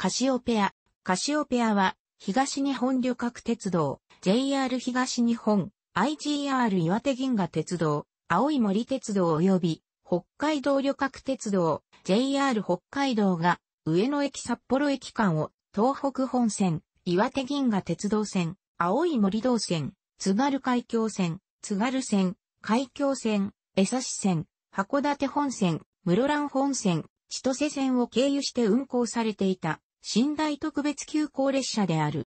カシオペア。カシオペアは、東日本旅客鉄道、JR 東日本、IGR 岩手銀河鉄道、青い森鉄道及び、北海道旅客鉄道、JR 北海道が、上野駅札幌駅間を、東北本線、岩手銀河鉄道線、青い森道線、津軽海峡線、津軽線、海峡線、江差線、函館本線、室蘭本線、千歳線を経由して運行されていた。寝台特別急行列車である。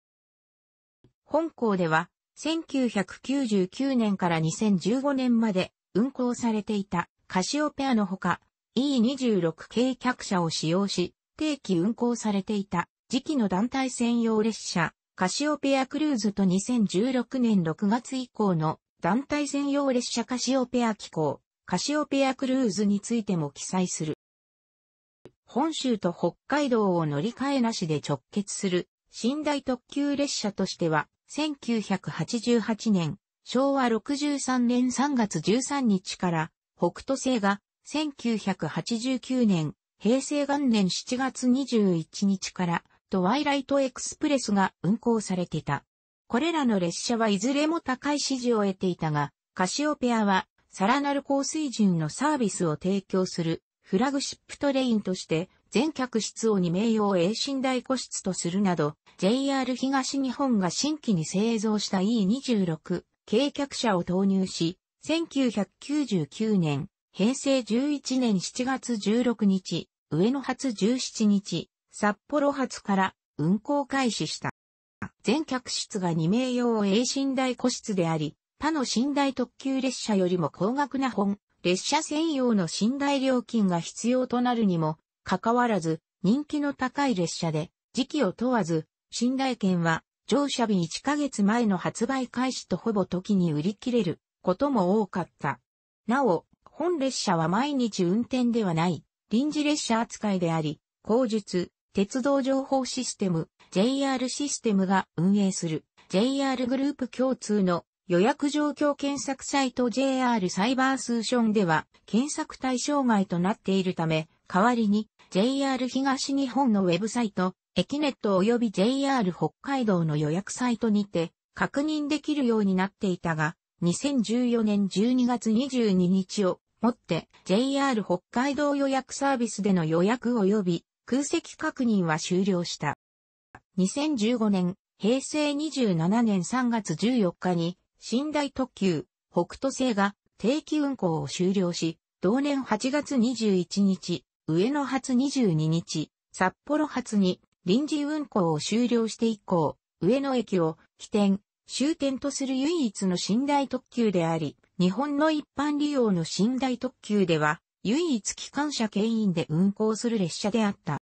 本校では、1999年から2015年まで運行されていたカシオペアのほか E26 系客車を使用し定期運行されていた時期の団体専用列車カシオペアクルーズと2016年6月以降の団体専用列車カシオペア機構カシオペアクルーズについても記載する。本州と北海道を乗り換えなしで直結する、寝台特急列車としては、1988年、昭和63年3月13日から、北斗星が、1989年、平成元年7月21日から、トワイライトエクスプレスが運行されていた。これらの列車はいずれも高い支持を得ていたが、カシオペアは、さらなる高水準のサービスを提供するフラグシップトレインとして全客室を2名用栄寝台個室とするなど、JR 東日本が新規に製造した E26 軽客車を投入し、1999年、平成11年7月16日、上野発17日、札幌発から運行開始した。全客室が2名用栄寝台個室であり、他の寝台特急列車よりも高額な本列車専用の寝台料金が必要となるにも、かかわらず、人気の高い列車で、時期を問わず、寝台券は、乗車日1ヶ月前の発売開始とほぼ時に売り切れることも多かった。なお、本列車は毎日運転ではない、臨時列車扱いであり、後述、鉄道情報システム、JR システムが運営する、JR グループ共通の予約状況検索サイト JR サイバースーションでは検索対象外となっているため、代わりに JR 東日本のウェブサイト、エキネット及び JR 北海道の予約サイトにて確認できるようになっていたが、2014年12月22日をもって JR 北海道予約サービスでの予約及び空席確認は終了した。2015年、平成27年3月14日に寝台特急、北斗星が定期運行を終了し、同年8月21日、上野発22日、札幌発に臨時運行を終了して以降、上野駅を起点、終点とする唯一の寝台特急であり、日本の一般利用の寝台特急では、唯一機関車牽引で運行する列車であった。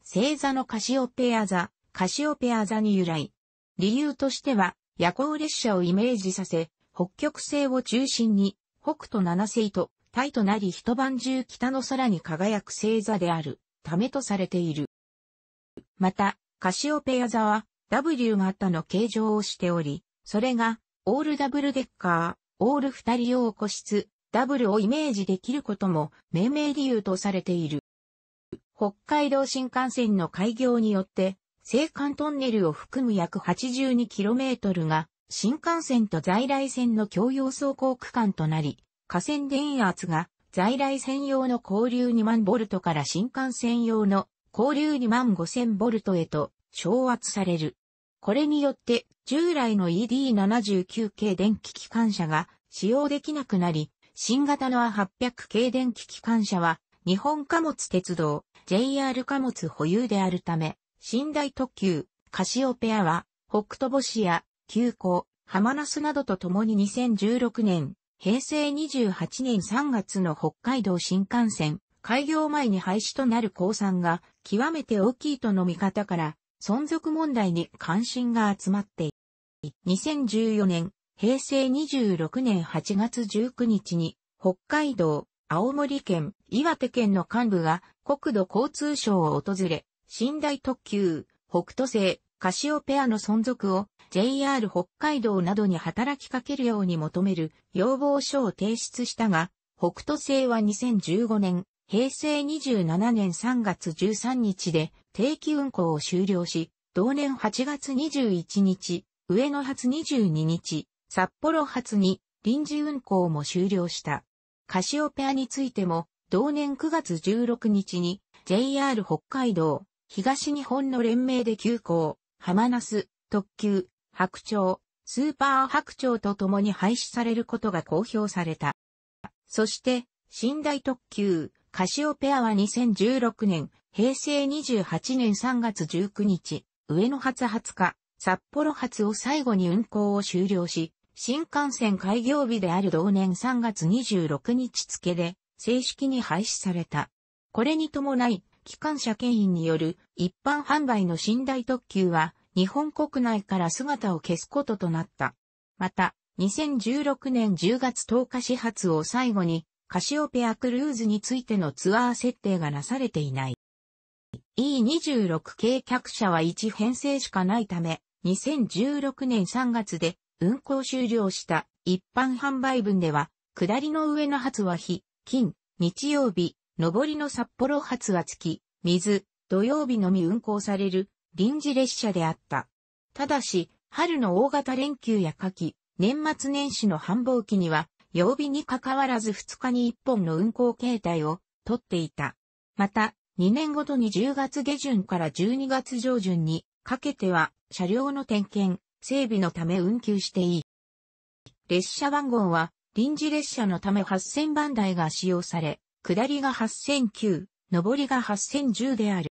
星座のカシオペア座、カシオペア座に由来。理由としては、夜行列車をイメージさせ、北極星を中心に、北斗七星と、タイとなり一晩中北の空に輝く星座である、ためとされている。また、カシオペア座は、W 型の形状をしており、それが、オールダブルデッカー、オール二人用個室、ダブルをイメージできることも命名理由とされている。北海道新幹線の開業によって青函トンネルを含む約 82km が、新幹線と在来線の共用走行区間となり、河川電圧が在来線用の交流2万ボルトから新幹線用の交流2万5000ボルトへと昇圧される。これによって従来の ED79 系電気機関車が使用できなくなり、新型の A800 系電気機関車は日本貨物鉄道 JR 貨物保有であるため、寝台特急、カシオペアは、北斗星や、急行、浜那須などと共に2016年、平成28年3月の北海道新幹線、開業前に廃止となる降参が極めて大きいとの見方から存続問題に関心が集まっている。2014年、平成26年8月19日に北海道、青森県、岩手県の幹部が国土交通省を訪れ、寝台特急、北斗星、カシオペアの存続を JR 北海道などに働きかけるように求める要望書を提出したが、北斗星は2015年、平成27年3月13日で定期運行を終了し、同年8月21日、上野発22日、札幌発に臨時運行も終了した。カシオペアについても、同年9月16日に JR 北海道東日本の連盟で急行、浜那須、特急、白鳥、スーパー白鳥と共に廃止されることが公表された。そして、寝台特急、カシオペアは2016年、平成28年3月19日、上野発20日、札幌発を最後に運行を終了し、新幹線開業日である同年3月26日付で、正式に廃止された。これに伴い、機関車牽引による一般販売の寝台特急は日本国内から姿を消すこととなった。また、2016年10月10日始発を最後にカシオペアクルーズについてのツアー設定がなされていない。E26 系客車は1編成しかないため、2016年3月で運行終了した一般販売分では、下りの上の発は日、金、日曜日、上りの札幌発は月、水、土曜日のみ運行される臨時列車であった。ただし、春の大型連休や夏季、年末年始の繁忙期には、曜日に関わらず2日に1本の運行形態をとっていた。また、2年ごとに10月下旬から12月上旬にかけては車両の点検、整備のため運休していい。列車番号は臨時列車のため8000番台が使用され、下りが8009、上りが8010である。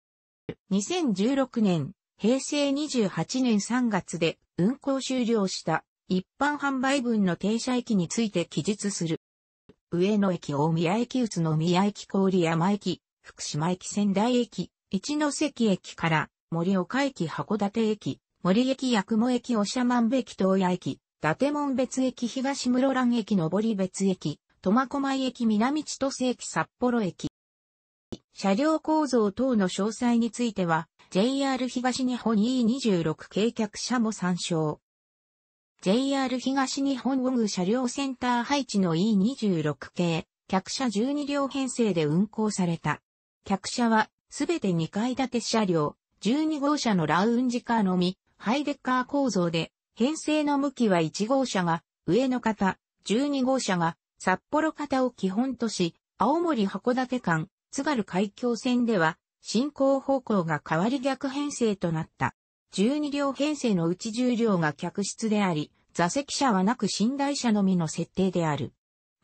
2016年、平成28年3月で運行終了した一般販売分の停車駅について記述する。上野駅大宮駅宇都宮駅郡山駅、福島駅仙台駅、一ノ関駅から森岡駅函館駅、森駅八雲駅おしゃまんべ駅東谷駅、伊達門別駅東室蘭駅上り別駅、苫小牧駅南千歳駅札幌駅。車両構造等の詳細については、JR 東日本 E26 系客車も参照。JR 東日本ウォグ車両センター配置の E26 系、客車12両編成で運行された。客車は、すべて2階建て車両、12号車のラウンジカーのみ、ハイデッカー構造で、編成の向きは1号車が上の方、12号車が札幌方を基本とし、青森函館間、津軽海峡線では、進行方向が変わり逆編成となった。12両編成のうち10両が客室であり、座席車はなく寝台車のみの設定である。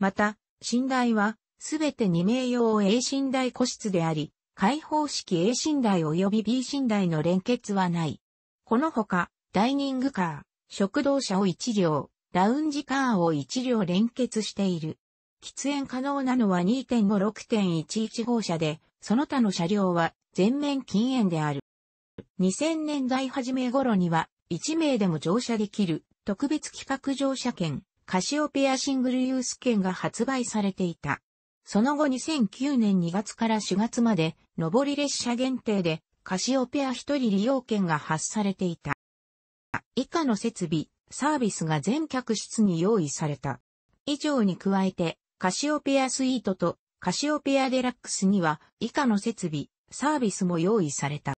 また、寝台は、すべて2名用 A 寝台個室であり、開放式 A 寝台及び B 寝台の連結はない。このほか、ダイニングカー、食堂車を1両、ラウンジカーを1両連結している。喫煙可能なのは2.56.11号車で、その他の車両は全面禁煙である。2000年代初め頃には、1名でも乗車できる特別企画乗車券、カシオペアシングルユース券が発売されていた。その後2009年2月から4月まで、上り列車限定で、カシオペア一人利用券が発されていた。以下の設備、サービスが全客室に用意された。以上に加えて、カシオペアスイートとカシオペアデラックスには以下の設備、サービスも用意された。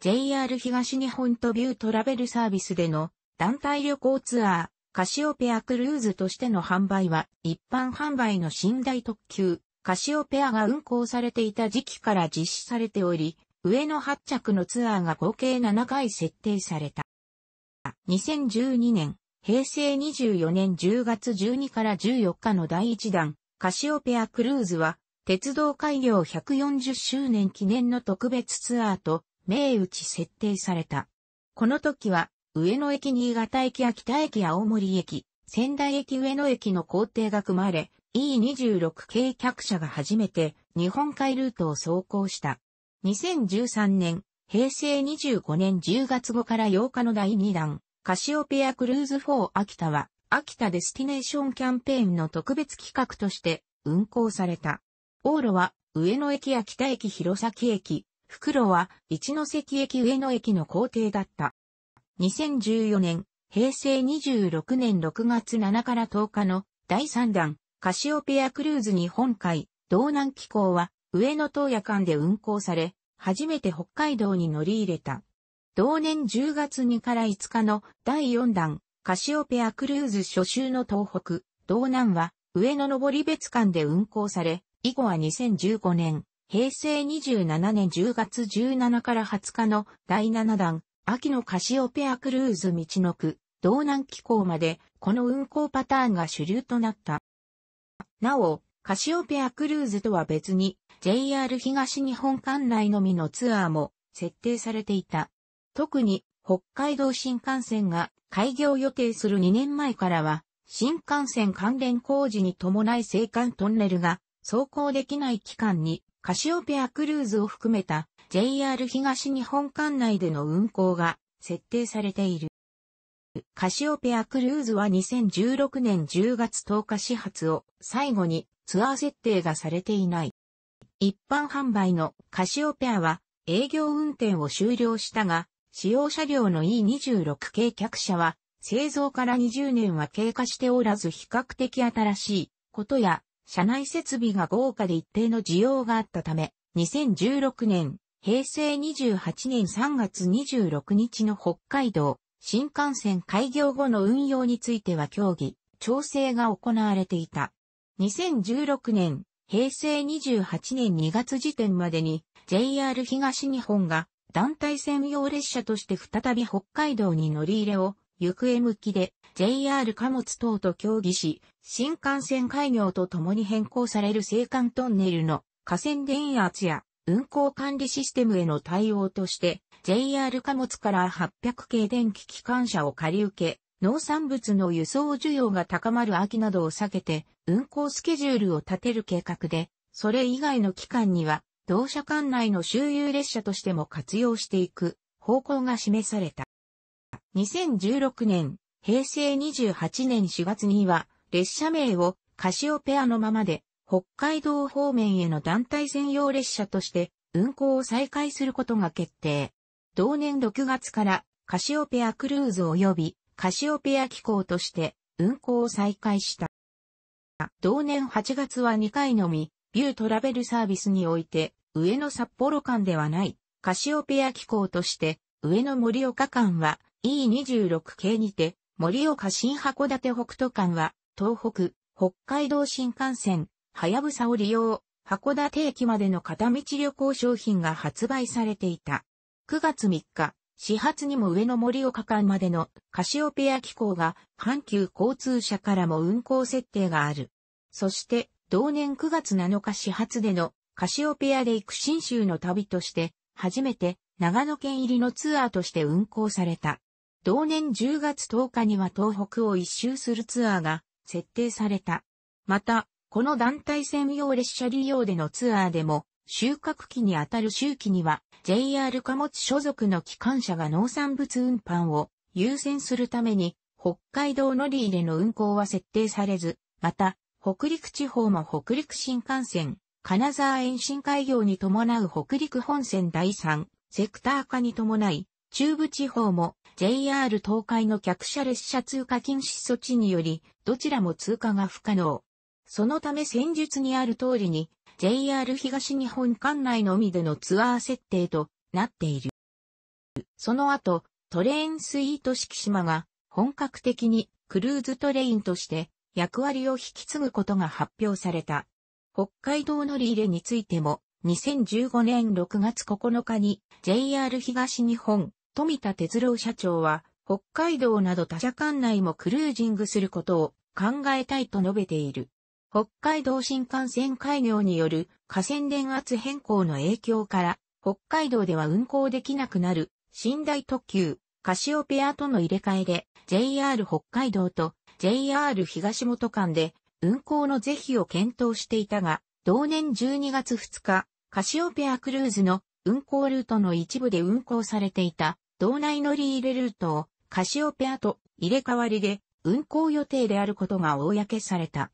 JR 東日本とビュートラベルサービスでの団体旅行ツアー、カシオペアクルーズとしての販売は一般販売の寝台特急、カシオペアが運行されていた時期から実施されており、上の8着のツアーが合計7回設定された。2012年、平成24年10月12から14日の第1弾、カシオペアクルーズは、鉄道開業140周年記念の特別ツアーと、銘打ち設定された。この時は、上野駅新潟駅秋田駅青森駅、仙台駅上野駅の工程が組まれ、E26 系客車が初めて日本海ルートを走行した。2013年、平成25年10月後から8日の第2弾、カシオペアクルーズ4秋田は、秋田デスティネーションキャンペーンの特別企画として運行された。往路は、上野駅秋田駅弘前駅、袋は、一ノ関駅上野駅の工程だった。2014年、平成26年6月7から10日の第3弾、カシオペアクルーズ日本海、道南機構は、上野東夜間で運行され、初めて北海道に乗り入れた。同年10月2から5日の第4弾、カシオペアクルーズ初週の東北、道南は上野登別館で運行され、以後は2015年、平成27年10月17から20日の第7弾、秋のカシオペアクルーズ道の区、道南機構まで、この運行パターンが主流となった。なお、カシオペアクルーズとは別に JR 東日本管内のみのツアーも設定されていた。特に北海道新幹線が開業予定する2年前からは新幹線関連工事に伴い青函トンネルが走行できない期間にカシオペアクルーズを含めた JR 東日本管内での運行が設定されている。カシオペアクルーズは2016年10月10日始発を最後にツアー設定がされていない。一般販売のカシオペアは営業運転を終了したが、使用車両の E26 系客車は製造から20年は経過しておらず比較的新しいことや、車内設備が豪華で一定の需要があったため、2016年、平成28年3月26日の北海道新幹線開業後の運用については協議、調整が行われていた。2016年、平成28年2月時点までに JR 東日本が団体専用列車として再び北海道に乗り入れを行方向きで JR 貨物等と協議し、新幹線開業とともに変更される青函トンネルの河川電圧や運行管理システムへの対応として JR 貨物から800系電気機関車を借り受け、農産物の輸送需要が高まる秋などを避けて、運行スケジュールを立てる計画で、それ以外の期間には、同社間内の周遊列車としても活用していく方向が示された。2016年、平成28年4月には、列車名をカシオペアのままで、北海道方面への団体専用列車として運行を再開することが決定。同年6月からカシオペアクルーズ及びカシオペア機構として運行を再開した。同年8月は2回のみ、ビュートラベルサービスにおいて、上野札幌間ではない、カシオペア機構として、上野盛岡間は E26 系にて、盛岡新函館北斗間は、東北、北海道新幹線、はやぶさを利用、函館駅までの片道旅行商品が発売されていた。9月3日、始発にも上野森岡間までのカシオペア機構が阪急交通社からも運行設定がある。そして同年9月7日始発でのカシオペアで行く新州の旅として初めて長野県入りのツアーとして運行された。同年10月10日には東北を一周するツアーが設定された。また、この団体専用列車利用でのツアーでも収穫期にあたる周期には、JR 貨物所属の機関車が農産物運搬を優先するために、北海道乗り入れの運行は設定されず、また、北陸地方も北陸新幹線、金沢延伸開業に伴う北陸本線第3セクター化に伴い、中部地方も JR 東海の客車列車通過禁止措置により、どちらも通過が不可能。そのため戦術にある通りに、JR 東日本管内のみでのツアー設定となっている。その後、トレインスイート四季島が本格的にクルーズトレインとして役割を引き継ぐことが発表された。北海道乗り入れについても2015年6月9日に JR 東日本富田哲郎社長は北海道など他社管内もクルージングすることを考えたいと述べている。北海道新幹線開業による河川電圧変更の影響から、北海道では運行できなくなる寝台特急、カシオペアとの入れ替えで、JR 北海道と JR 東本間で運行の是非を検討していたが、同年12月2日、カシオペアクルーズの運行ルートの一部で運行されていた道内乗り入れルートをカシオペアと入れ替わりで運行予定であることが公された。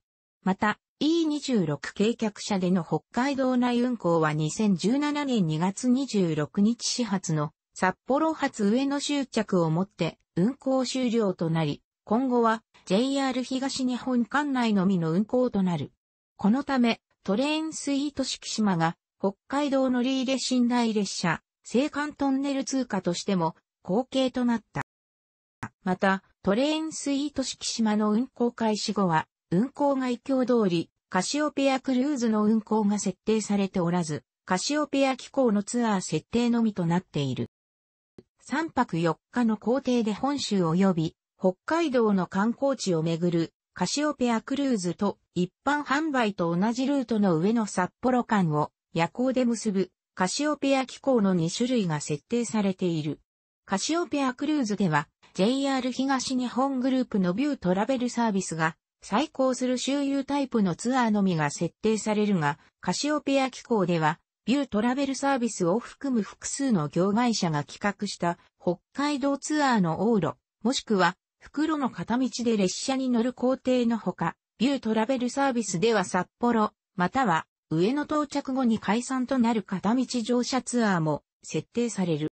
また、E26 軽客車での北海道内運行は2017年2月26日始発の札幌発上野終着をもって運行終了となり、今後は JR 東日本管内のみの運行となる。このため、トレインスイート式島が北海道乗り入れ寝台列車、青函トンネル通過としても後継となった。また、トレインスイート式島の運行開始後は、運行が一通り、カシオペアクルーズの運行が設定されておらず、カシオペア機構のツアー設定のみとなっている。3泊4日の行程で本州及び北海道の観光地をめぐるカシオペアクルーズと一般販売と同じルートの上の札幌間を夜行で結ぶカシオペア機構の2種類が設定されている。カシオペアクルーズでは JR 東日本グループのビュートラベルサービスが最高する周遊タイプのツアーのみが設定されるが、カシオペア機構では、ビュートラベルサービスを含む複数の業会社が企画した北海道ツアーの往路、もしくは袋の片道で列車に乗る工程のほか、ビュートラベルサービスでは札幌、または上野到着後に解散となる片道乗車ツアーも設定される。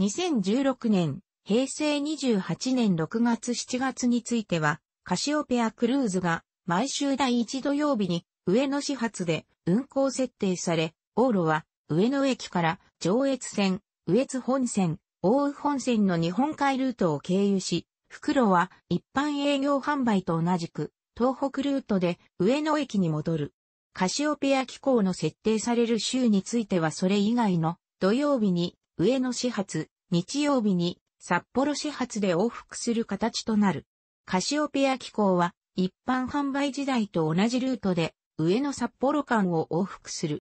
2016年、平成28年6月7月については、カシオペアクルーズが毎週第1土曜日に上野始発で運行設定され、往路は上野駅から上越線、上越本線、大宇本線の日本海ルートを経由し、袋は一般営業販売と同じく東北ルートで上野駅に戻る。カシオペア機構の設定される週についてはそれ以外の土曜日に上野始発、日曜日に札幌始発で往復する形となる。カシオペア機構は一般販売時代と同じルートで上野札幌間を往復する。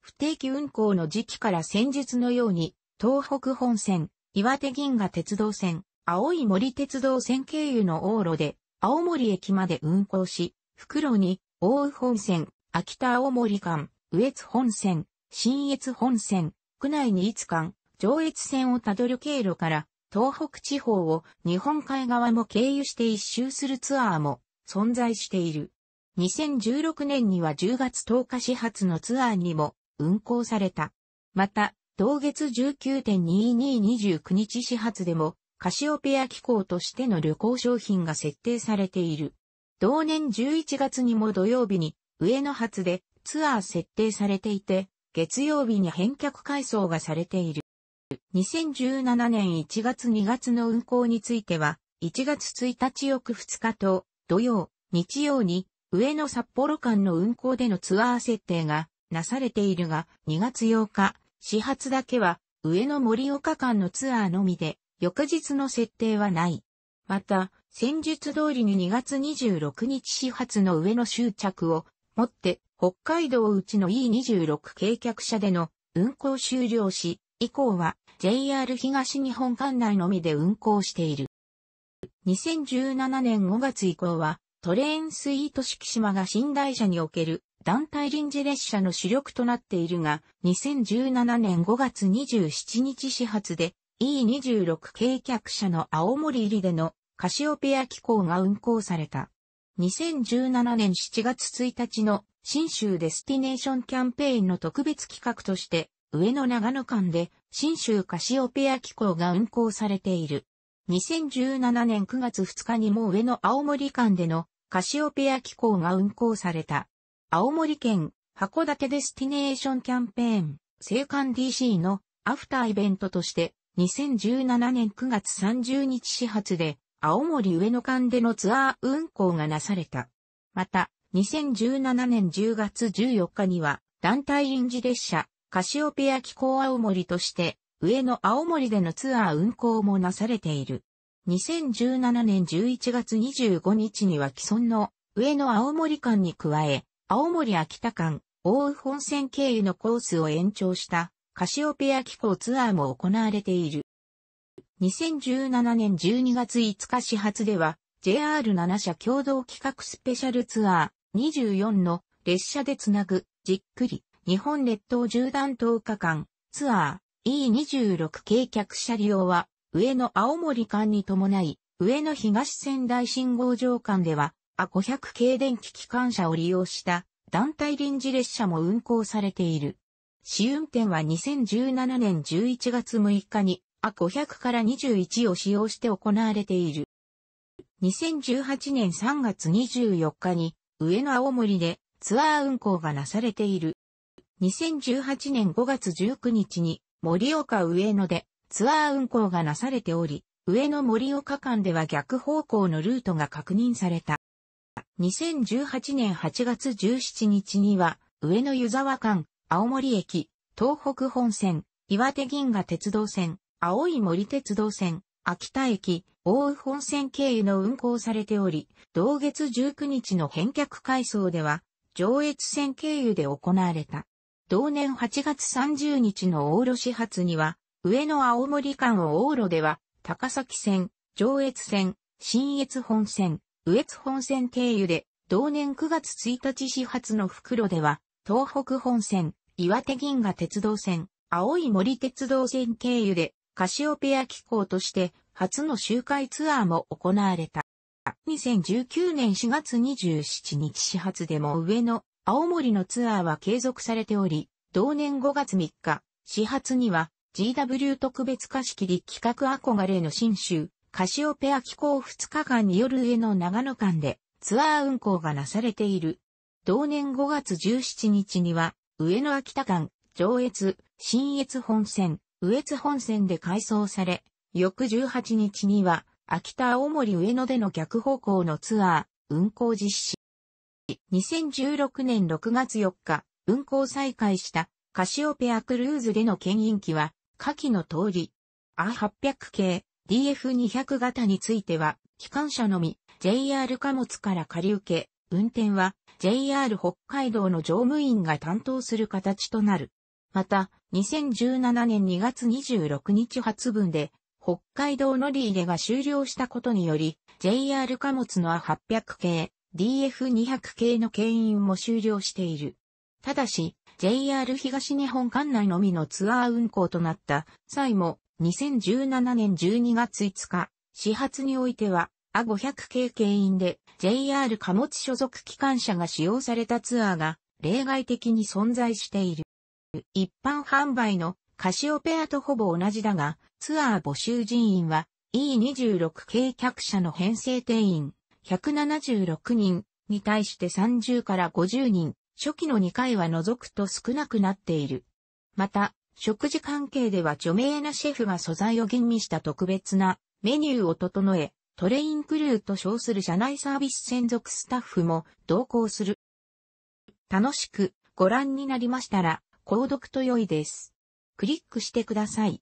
不定期運行の時期から先日のように東北本線、岩手銀河鉄道線、青い森鉄道線経由の往路で青森駅まで運行し、袋に大宇本線、秋田青森間、羽越本線、新越本線、区内に一間、上越線をたどる経路から東北地方を日本海側も経由して一周するツアーも存在している。2016年には10月10日始発のツアーにも運行された。また、同月19.2229日始発でも、カシオペア機構としての旅行商品が設定されている。同年11月にも土曜日に上野発でツアー設定されていて、月曜日に返却改装がされている。2017年1月2月の運行については、1月1日翌2日と、土曜、日曜に、上野札幌間の運行でのツアー設定がなされているが、2月8日、始発だけは、上野盛岡間のツアーのみで、翌日の設定はない。また、戦術通りに2月26日始発の上野終着をもって、北海道内の E26 軽客車での運行終了し、以降は JR 東日本管内のみで運行している。2017年5月以降はトレーンスイート季島が新台車における団体臨時列車の主力となっているが、2017年5月27日始発で E26 軽客車の青森入りでのカシオペア機構が運行された。2017年7月1日の新州デスティネーションキャンペーンの特別企画として上野長野間で、新州カシオペア機構が運行されている。2017年9月2日にも上野青森間でのカシオペア機構が運行された。青森県函館デスティネーションキャンペーン、青函 DC のアフターイベントとして、2017年9月30日始発で、青森上野間でのツアー運行がなされた。また、2017年10月14日には、団体臨時列車、カシオペア気候青森として、上野青森でのツアー運行もなされている。2017年11月25日には既存の上野青森間に加え、青森秋田間、大宇本線経由のコースを延長したカシオペア機構ツアーも行われている。2017年12月5日始発では JR7 社共同企画スペシャルツアー24の列車でつなぐじっくり日本列島縦断10日間、ツアー E26 軽客車利用は、上野青森間に伴い、上野東仙台信号場間では、A500 系電気機関車を利用した団体臨時列車も運行されている。試運転は2017年11月6日に A500 から21を使用して行われている。2018年3月24日に上野青森でツアー運行がなされている。2018年5月19日に森岡上野でツアー運行がなされており、上野森岡間では逆方向のルートが確認された。2018年8月17日には、上野湯沢間、青森駅、東北本線、岩手銀河鉄道線、青い森鉄道線、秋田駅、大宇本線経由の運行されており、同月19日の返却回送では、上越線経由で行われた。同年8月30日の大路始発には、上野青森間を大路では、高崎線、上越線、新越本線、宇越本線経由で、同年9月1日始発の袋では、東北本線、岩手銀河鉄道線、青い森鉄道線経由で、カシオペア機構として初の周回ツアーも行われた。2019年4月27日始発でも上野青森のツアーは継続されており、同年5月3日、始発には GW 特別貸し切り企画憧れの新州、カシオペア機構2日間による上野長野間でツアー運行がなされている。同年5月17日には、上野秋田間、上越、新越本線、上越本線で改装され、翌18日には、秋田青森上野での逆方向のツアー、運行実施。2016年6月4日、運行再開したカシオペアクルーズでの牽引機は、下記の通り、A800 系 DF200 型については、機関車のみ JR 貨物から借り受け、運転は JR 北海道の乗務員が担当する形となる。また、2017年2月26日発分で、北海道乗り入れが終了したことにより、JR 貨物の A800 系 DF200 系の牽引も終了している。ただし、JR 東日本管内のみのツアー運行となった際も、2017年12月5日、始発においては、A500 系牽引で JR 貨物所属機関車が使用されたツアーが例外的に存在している。一般販売のカシオペアとほぼ同じだが、ツアー募集人員は E26 系客車の編成定員176人に対して30から50人、初期の2回は除くと少なくなっている。また、食事関係では著名なシェフが素材を吟味した特別なメニューを整え、トレインクルーと称する社内サービス専属スタッフも同行する。楽しくご覧になりましたら、購読と良いです。クリックしてください。